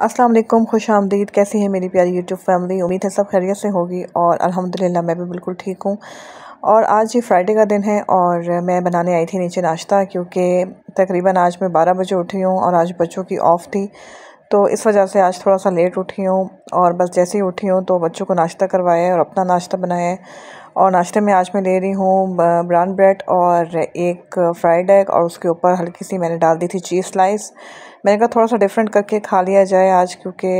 अस्सलाम वालेकुम खुश आमदीद कैसी है मेरी प्यारी यूट्यूब फैमिली उम्मीद है सब खैरियत से होगी और अल्हम्दुलिल्लाह मैं भी बिल्कुल ठीक हूँ और आज ये फ्राइडे का दिन है और मैं बनाने आई थी नीचे नाश्ता क्योंकि तकरीबन आज मैं 12 बजे उठी हूँ और आज बच्चों की ऑफ़ थी तो इस वजह से आज थोड़ा सा लेट उठी हूँ और बस जैसे ही उठी हूँ तो बच्चों को नाश्ता करवाया है और अपना नाश्ता बनाया है और नाश्ते में आज मैं ले रही हूँ ब्राउन ब्रेड और एक फ्राइड एग और उसके ऊपर हल्की सी मैंने डाल दी थी चीज़ स्लाइस मैंने कहा थोड़ा सा डिफरेंट करके खा लिया जाए आज क्योंकि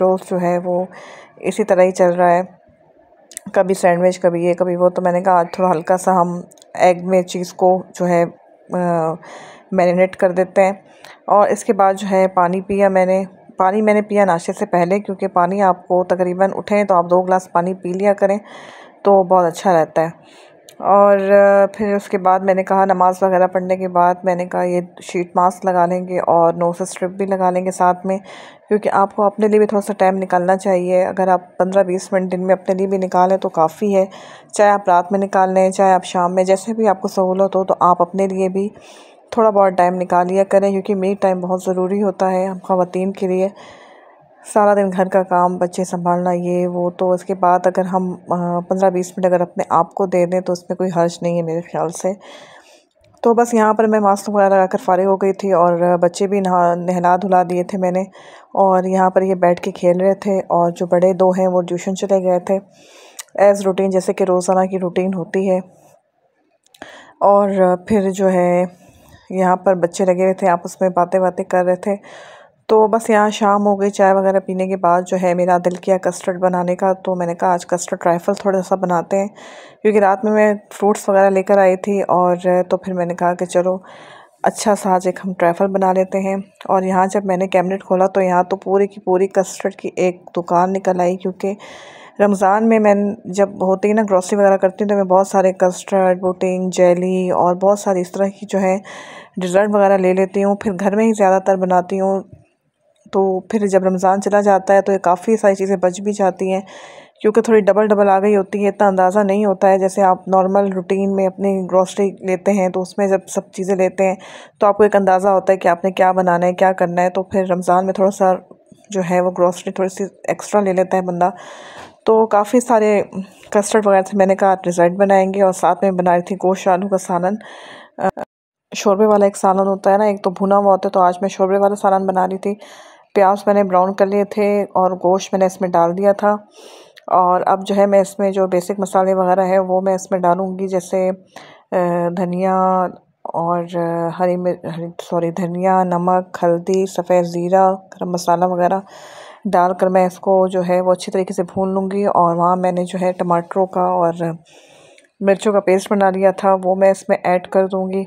रोज़ जो है वो इसी तरह ही चल रहा है कभी सैंडविच कभी ये कभी वो तो मैंने कहा आज थोड़ा हल्का सा हम एग में चीज़ को जो है आ, मैरिनेट कर देते हैं और इसके बाद जो है पानी पिया मैंने पानी मैंने पिया नाश्ते से पहले क्योंकि पानी आपको तकरीबन उठें तो आप दो गिलास पानी पी लिया करें तो बहुत अच्छा रहता है और फिर उसके बाद मैंने कहा नमाज़ वगैरह पढ़ने के बाद मैंने कहा ये शीट मास्क लगा लेंगे और नोस स्ट्रिप भी लगा लेंगे साथ में क्योंकि आपको अपने लिए भी थोड़ा सा टाइम निकालना चाहिए अगर आप पंद्रह बीस मिनट दिन में अपने लिए भी निकालें तो काफ़ी है चाहे आप रात में निकाल लें चाहे आप शाम में जैसे भी आपको सहूलत हो तो आप अपने लिए भी थोड़ा बहुत टाइम निकाल लिया करें क्योंकि मे टाइम बहुत ज़रूरी होता है हम ख़वातीन के लिए सारा दिन घर का काम बच्चे संभालना ये वो तो उसके बाद अगर हम पंद्रह बीस मिनट अगर अपने आप को दे दें तो उसमें कोई हर्ज नहीं है मेरे ख्याल से तो बस यहाँ पर मैं मास्क वगैरह लगा कर फारिग हो गई थी और बच्चे भी नहा नहला धुला दिए थे मैंने और यहाँ पर ये बैठ के खेल रहे थे और जो बड़े दो हैं वो ट्यूशन चले गए थे एज़ रूटीन जैसे कि रोज़ाना की रूटीन होती है और फिर जो है यहाँ पर बच्चे लगे हुए थे आपस में बातें बातें कर रहे थे तो बस यहाँ शाम हो गई चाय वगैरह पीने के बाद जो है मेरा दिल किया कस्टर्ड बनाने का तो मैंने कहा आज कस्टर्ड ट्राइफल थोड़ा सा बनाते हैं क्योंकि रात में मैं फ्रूट्स वगैरह लेकर आई थी और तो फिर मैंने कहा कि चलो अच्छा सा आज एक हम ट्राइफ़ल बना लेते हैं और यहाँ जब मैंने कैबिनेट खोला तो यहाँ तो पूरी की पूरी कस्टर्ड की एक दुकान निकल आई क्योंकि रमज़ान में मैं जब होती है ना ग्रॉसरी वगैरह करती हूँ तो मैं बहुत सारे कस्टर्ड बोटिंग जेली और बहुत सारी इस तरह की जो है डिज़र्ट वगैरह ले लेती हूँ फिर घर में ही ज़्यादातर बनाती हूँ तो फिर जब रमज़ान चला जाता है तो ये काफ़ी सारी चीज़ें बच भी जाती हैं क्योंकि थोड़ी डबल डबल आ गई होती है इतना अंदाज़ा नहीं होता है जैसे आप नॉर्मल रूटीन में अपनी ग्रॉसरी लेते हैं तो उसमें जब सब चीज़ें लेते हैं तो आपको एक अंदाज़ा होता है कि आपने क्या बनाना है क्या करना है तो फिर रमज़ान में थोड़ा सा जो है वो ग्रॉसरी थोड़ी सी एक्स्ट्रा ले लेता है बंदा तो काफ़ी सारे कस्टर्ड वगैरह से मैंने कहा आप डिज़र्ट बनाएंगे और साथ में बना रही थी गोश्त आलू का सालन शोरबे वाला एक सालन होता है ना एक तो भुना हुआ होता है तो आज मैं शोरबे वाला सालन बना रही थी प्याज मैंने ब्राउन कर लिए थे और गोश्त मैंने इसमें डाल दिया था और अब जो है मैं इसमें जो बेसिक मसाले वगैरह है वो मैं इसमें डालूँगी जैसे धनिया और हरी मिर्च सॉरी धनिया नमक हल्दी सफ़ेद ज़ीरा गरम मसाला वगैरह डालकर मैं इसको जो है वो अच्छी तरीके से भून लूँगी और वहाँ मैंने जो है टमाटरों का और मिर्चों का पेस्ट बना लिया था वो मैं इसमें ऐड कर दूँगी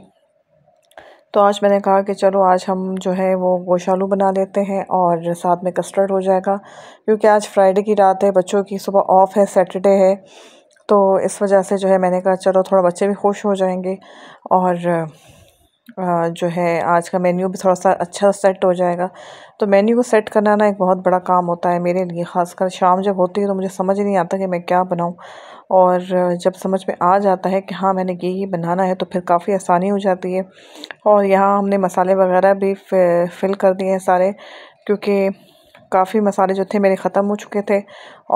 तो आज मैंने कहा कि चलो आज हम जो है वो गोशालू बना लेते हैं और साथ में कस्टर्ड हो जाएगा क्योंकि आज फ्राइडे की रात है बच्चों की सुबह ऑफ है सैटरडे है तो इस वजह से जो है मैंने कहा चलो थोड़ा बच्चे भी खुश हो जाएंगे और जो है आज का मेन्यू भी थोड़ा सा अच्छा सेट हो जाएगा तो मेन्यू को सेट करना ना एक बहुत बड़ा काम होता है मेरे लिए ख़ासकर शाम जब होती है तो मुझे समझ नहीं आता कि मैं क्या बनाऊं और जब समझ में आ जाता है कि हाँ मैंने ये ये बनाना है तो फिर काफ़ी आसानी हो जाती है और यहाँ हमने मसाले वगैरह भी फिल कर दिए हैं सारे क्योंकि काफ़ी मसाले जो थे मेरे ख़त्म हो चुके थे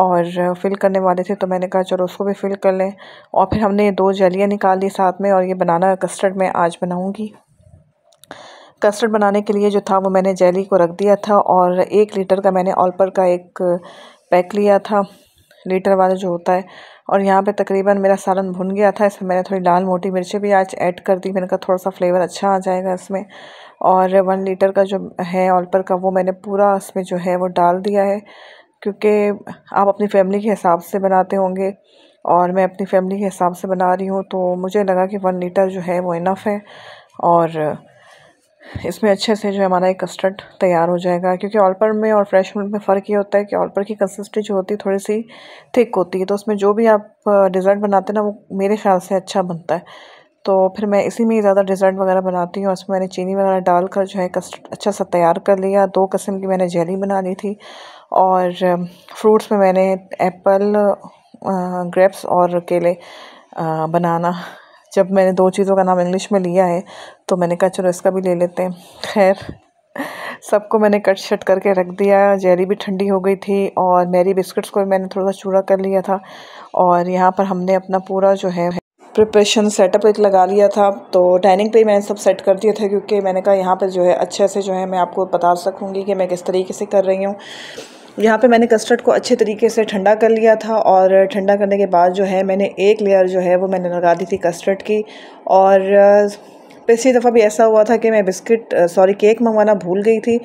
और फिल करने वाले थे तो मैंने कहा चलो उसको भी फिल कर लें और फिर हमने दो जलियाँ निकाल ली साथ में और ये बनाना कस्टर्ड मैं आज बनाऊँगी कस्टर्ड बनाने के लिए जो था वो मैंने जेली को रख दिया था और एक लीटर का मैंने ऑलपर का एक पैक लिया था लीटर वाला जो होता है और यहाँ पे तकरीबन मेरा सालन भुन गया था इसमें मैंने थोड़ी लाल मोटी मिर्ची भी आज ऐड कर दी मैंने कहा थोड़ा सा फ्लेवर अच्छा आ जाएगा इसमें और वन लीटर का जो है ऑलपर का वो मैंने पूरा इसमें जो है वो डाल दिया है क्योंकि आप अपनी फैमिली के हिसाब से बनाते होंगे और मैं अपनी फैमिली के हिसाब से बना रही हूँ तो मुझे लगा कि वन लीटर जो है वो इनफ़ है और इसमें अच्छे से जो है हमारा एक कस्टर्ड तैयार हो जाएगा क्योंकि ऑलपर में और फ्रेश मिल्क में फ़र्क ये होता है कि ऑलपर की कंसिस्टी जो होती है थोड़ी सी थिक होती है तो उसमें जो भी आप डिज़र्ट बनाते हैं ना वो मेरे ख्याल से अच्छा बनता है तो फिर मैं इसी में ज़्यादा डिज़र्ट वगैरह बनाती हूँ और उसमें मैंने चीनी वगैरह डाल कर जो है कस्टर्ड अच्छा सा तैयार कर लिया दो कस्म की मैंने जेली बना ली थी और फ्रूट्स में मैंने एप्पल ग्रेप्स और केले बनाना जब मैंने दो चीज़ों का नाम इंग्लिश में लिया है तो मैंने कहा चलो इसका भी ले लेते हैं खैर सबको मैंने कट शट करके रख दिया जेरी भी ठंडी हो गई थी और मेरी बिस्किट्स को मैंने थोड़ा सा चूड़ा कर लिया था और यहाँ पर हमने अपना पूरा जो है प्रिपरेशन सेटअप एक लगा लिया था तो डाइनिंग पे मैंने सब सेट कर दिया था क्योंकि मैंने कहा यहाँ पर जो है अच्छे से जो है मैं आपको बता सकूँगी कि मैं किस तरीके से कर रही हूँ यहाँ पे मैंने कस्टर्ड को अच्छे तरीके से ठंडा कर लिया था और ठंडा करने के बाद जो है मैंने एक लेयर जो है वो मैंने लगा दी थी कस्टर्ड की और पिछली दफ़ा भी ऐसा हुआ था कि मैं बिस्किट सॉरी केक मंगवाना भूल गई थी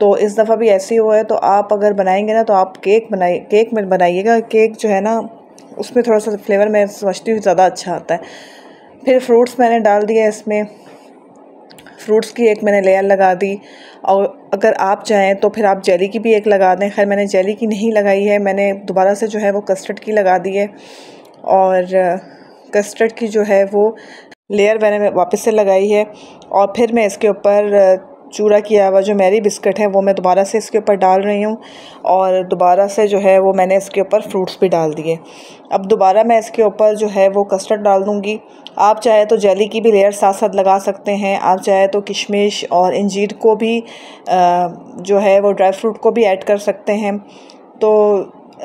तो इस दफ़ा भी ऐसे ही हुआ है तो आप अगर बनाएंगे ना तो आप केक बनाइए केक में बनाइएगा केक जो है ना उसमें थोड़ा सा फ्लेवर मैं समझती हूँ ज़्यादा अच्छा आता है फिर फ्रूट्स मैंने डाल दिया इसमें फ्रूट्स की एक मैंने लेयर लगा दी और अगर आप चाहें तो फिर आप जेली की भी एक लगा दें खैर मैंने जेली की नहीं लगाई है मैंने दोबारा से जो है वो कस्टर्ड की लगा दी है और कस्टर्ड की जो है वो लेयर मैंने वापस से लगाई है और फिर मैं इसके ऊपर चूरा किया हुआ जो मैरी बिस्किट है वो मैं दोबारा से इसके ऊपर डाल रही हूँ और दोबारा से जो है वो मैंने इसके ऊपर फ्रूट्स भी डाल दिए अब दोबारा मैं इसके ऊपर जो है वो कस्टर्ड डाल दूँगी आप चाहे तो जेली की भी लेयर साथ साथ लगा सकते हैं आप चाहे तो किशमिश और इंजीर को भी जो है वो ड्राई फ्रूट को भी ऐड कर सकते हैं तो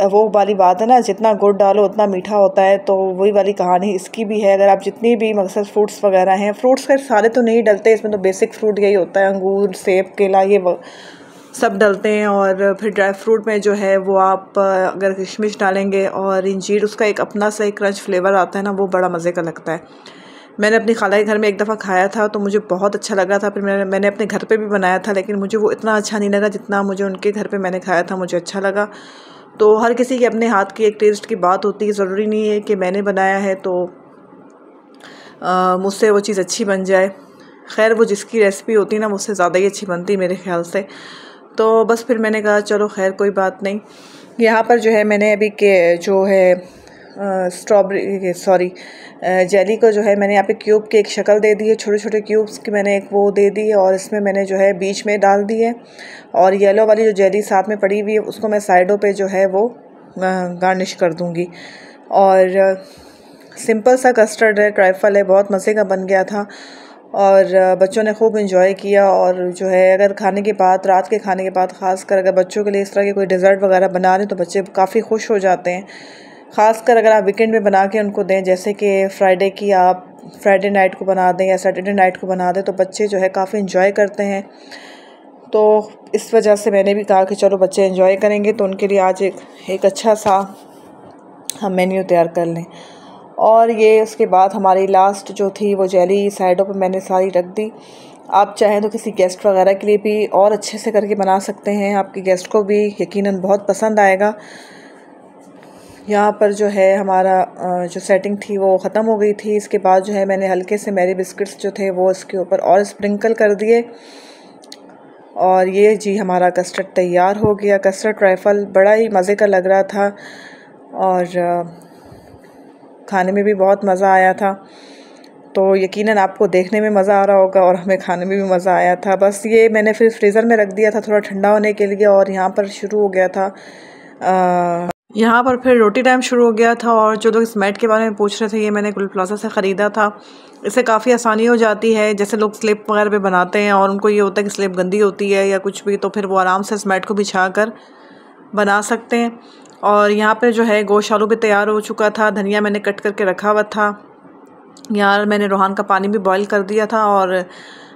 वो वाली बात है ना जितना गुड़ डालो उतना मीठा होता है तो वही वाली कहानी इसकी भी है अगर आप जितनी भी मकसद फ्रूट्स वगैरह हैं फ्रूट्स का सारे तो नहीं डलते इसमें तो बेसिक फ्रूट यही होता है अंगूर सेब केला ये सब डलते हैं और फिर ड्राई फ्रूट में जो है वो आप अगर किशमिश डालेंगे और इंजीर उसका एक अपना सा एक क्रंच फ्लेवर आता है ना वो बड़ा मज़े का लगता है मैंने अपनी खाला के घर में एक दफ़ा खाया था तो मुझे बहुत अच्छा लगा था फिर मैंने मैंने अपने घर पे भी बनाया था लेकिन मुझे वो इतना अच्छा नहीं लगा जितना मुझे उनके घर पे मैंने खाया था मुझे अच्छा लगा तो हर किसी के अपने हाथ की एक टेस्ट की बात होती है ज़रूरी नहीं है कि मैंने बनाया है तो मुझसे वो चीज़ अच्छी बन जाए खैर वो जिसकी रेसिपी होती है ना मुझसे ज़्यादा ही अच्छी बनती मेरे ख्याल से तो बस फिर मैंने कहा चलो खैर कोई बात नहीं यहाँ पर जो है मैंने अभी के जो है स्ट्रॉबेरी सॉरी जेली को जो है मैंने यहाँ पे क्यूब की एक शक्ल दे दी है छोटे छोटे क्यूब्स की मैंने एक वो दे दी है और इसमें मैंने जो है बीच में डाल दी है और येलो वाली जो जेली साथ में पड़ी हुई है उसको मैं साइडों पे जो है वो गार्निश कर दूँगी और सिंपल सा कस्टर्ड है ट्राइफल है बहुत मज़े का बन गया था और बच्चों ने खूब इन्जॉय किया और जो है अगर खाने के बाद रात के खाने के बाद खासकर अगर बच्चों के लिए इस तरह के कोई डिज़र्ट वगैरह बना रहे तो बच्चे काफ़ी खुश हो जाते हैं ख़ासकर अगर आप वीकेंड में बना के उनको दें जैसे कि फ्राइडे की आप फ्राइडे नाइट को बना दें या सैटरडे नाइट को बना दें तो बच्चे जो है काफ़ी इन्जॉय करते हैं तो इस वजह से मैंने भी कहा कि चलो बच्चे इन्जॉय करेंगे तो उनके लिए आज एक एक अच्छा सा हम मेन्यू तैयार कर लें और ये उसके बाद हमारी लास्ट जो थी वो जेली साइडों पर मैंने सारी रख दी आप चाहें तो किसी गेस्ट वगैरह के लिए भी और अच्छे से करके बना सकते हैं आपके गेस्ट को भी यकीनन बहुत पसंद आएगा यहाँ पर जो है हमारा जो सेटिंग थी वो ख़त्म हो गई थी इसके बाद जो है मैंने हल्के से मेरे बिस्किट्स जो थे वो इसके ऊपर और स्प्रिंकल कर दिए और ये जी हमारा कस्टर्ड तैयार हो गया कस्टर्ड ट्राइफल बड़ा ही मज़े का लग रहा था और खाने में भी बहुत मज़ा आया था तो यकीनन आपको देखने में मज़ा आ रहा होगा और हमें खाने में भी मज़ा आया था बस ये मैंने फिर फ्रीज़र में रख दिया था थोड़ा ठंडा होने के लिए और यहाँ पर शुरू हो गया था आ, यहाँ पर फिर रोटी टाइम शुरू हो गया था और जो लोग इस मैट के बारे में पूछ रहे थे ये मैंने गुल प्लाजा से ख़रीदा था इससे काफ़ी आसानी हो जाती है जैसे लोग स्लिप वगैरह पे बनाते हैं और उनको ये होता है कि स्लिप गंदी होती है या कुछ भी तो फिर वो आराम से इस मैट को बिछा कर बना सकते हैं और यहाँ पर जो है गोश आलू भी तैयार हो चुका था धनिया मैंने कट करके रखा हुआ था यहाँ मैंने रोहान का पानी भी बॉयल कर दिया था और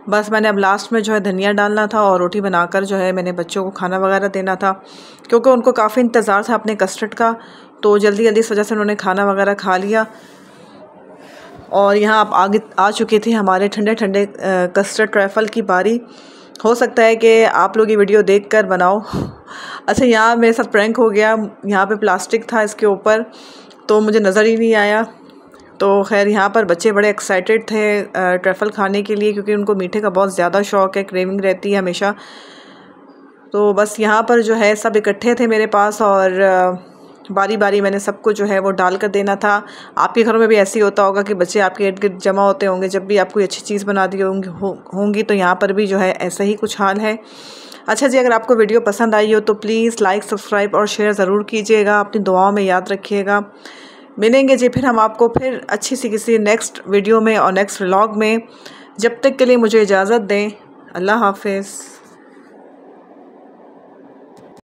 बस मैंने अब लास्ट में जो है धनिया डालना था और रोटी बनाकर जो है मैंने बच्चों को खाना वगैरह देना था क्योंकि उनको काफ़ी इंतज़ार था अपने कस्टर्ड का तो जल्दी जल्दी इस वजह से उन्होंने खाना वगैरह खा लिया और यहाँ आप आगे आ चुके थे हमारे ठंडे ठंडे कस्टर्ड ट्रैफल की बारी हो सकता है कि आप लोग ये वीडियो देख कर बनाओ अच्छा यहाँ मेरे साथ प्रैंक हो गया यहाँ पर प्लास्टिक था इसके ऊपर तो मुझे नज़र ही नहीं आया तो खैर यहाँ पर बच्चे बड़े एक्साइटेड थे ट्रैफल खाने के लिए क्योंकि उनको मीठे का बहुत ज़्यादा शौक़ है क्रेविंग रहती है हमेशा तो बस यहाँ पर जो है सब इकट्ठे थे मेरे पास और बारी बारी मैंने सबको जो है वो डाल कर देना था आपके घरों में भी ऐसे ही होता होगा कि बच्चे आपके इर्द गिर्द जमा होते होंगे जब भी आप कोई अच्छी चीज़ बना दी होंगी होंगी तो यहाँ पर भी जो है ऐसा ही कुछ हाल है अच्छा जी अगर आपको वीडियो पसंद आई हो तो प्लीज़ लाइक सब्सक्राइब और शेयर ज़रूर कीजिएगा अपनी दुआओं में याद रखिएगा मिलेंगे जी फिर हम आपको फिर अच्छी सी किसी नेक्स्ट वीडियो में और नेक्स्ट व्लॉग में जब तक के लिए मुझे इजाज़त दें अल्लाह हाफिज़